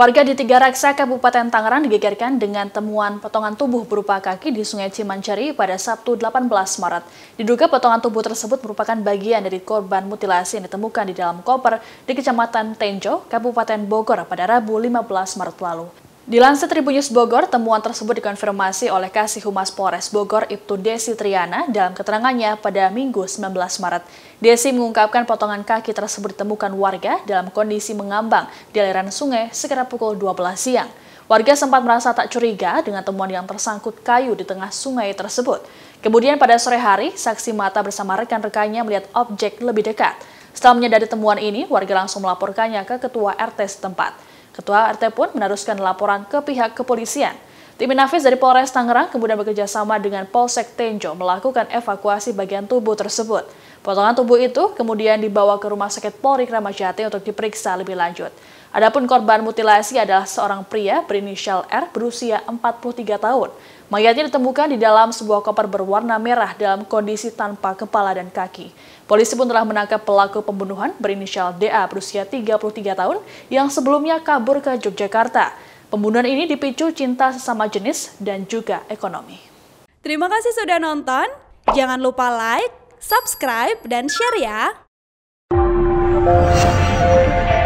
Warga di Tiga Raksa, Kabupaten Tangerang digegerkan dengan temuan potongan tubuh berupa kaki di Sungai Cimanceri pada Sabtu 18 Maret. Diduga potongan tubuh tersebut merupakan bagian dari korban mutilasi yang ditemukan di dalam koper di Kecamatan Tenjo, Kabupaten Bogor pada Rabu 15 Maret lalu. Dilansir Tribunnews Bogor, temuan tersebut dikonfirmasi oleh Kasih Humas Polres Bogor Ibtu Desi Triana dalam keterangannya pada Minggu 19 Maret. Desi mengungkapkan potongan kaki tersebut ditemukan warga dalam kondisi mengambang di aliran sungai sekitar pukul 12 siang. Warga sempat merasa tak curiga dengan temuan yang tersangkut kayu di tengah sungai tersebut. Kemudian pada sore hari, saksi mata bersama rekan-rekannya melihat objek lebih dekat. Setelah menyadari temuan ini, warga langsung melaporkannya ke ketua RT setempat. Ketua RT pun meneruskan laporan ke pihak kepolisian. Tim Inafis dari Polres Tangerang kemudian bekerjasama dengan Polsek Tenjo melakukan evakuasi bagian tubuh tersebut. Potongan tubuh itu kemudian dibawa ke Rumah Sakit Polri Kramajati untuk diperiksa lebih lanjut. Adapun korban mutilasi adalah seorang pria berinisial R berusia 43 tahun. Mayatnya ditemukan di dalam sebuah koper berwarna merah dalam kondisi tanpa kepala dan kaki. Polisi pun telah menangkap pelaku pembunuhan berinisial DA berusia 33 tahun yang sebelumnya kabur ke Yogyakarta. Pembunuhan ini dipicu cinta sesama jenis dan juga ekonomi. Terima kasih sudah nonton. Jangan lupa like, subscribe, dan share ya.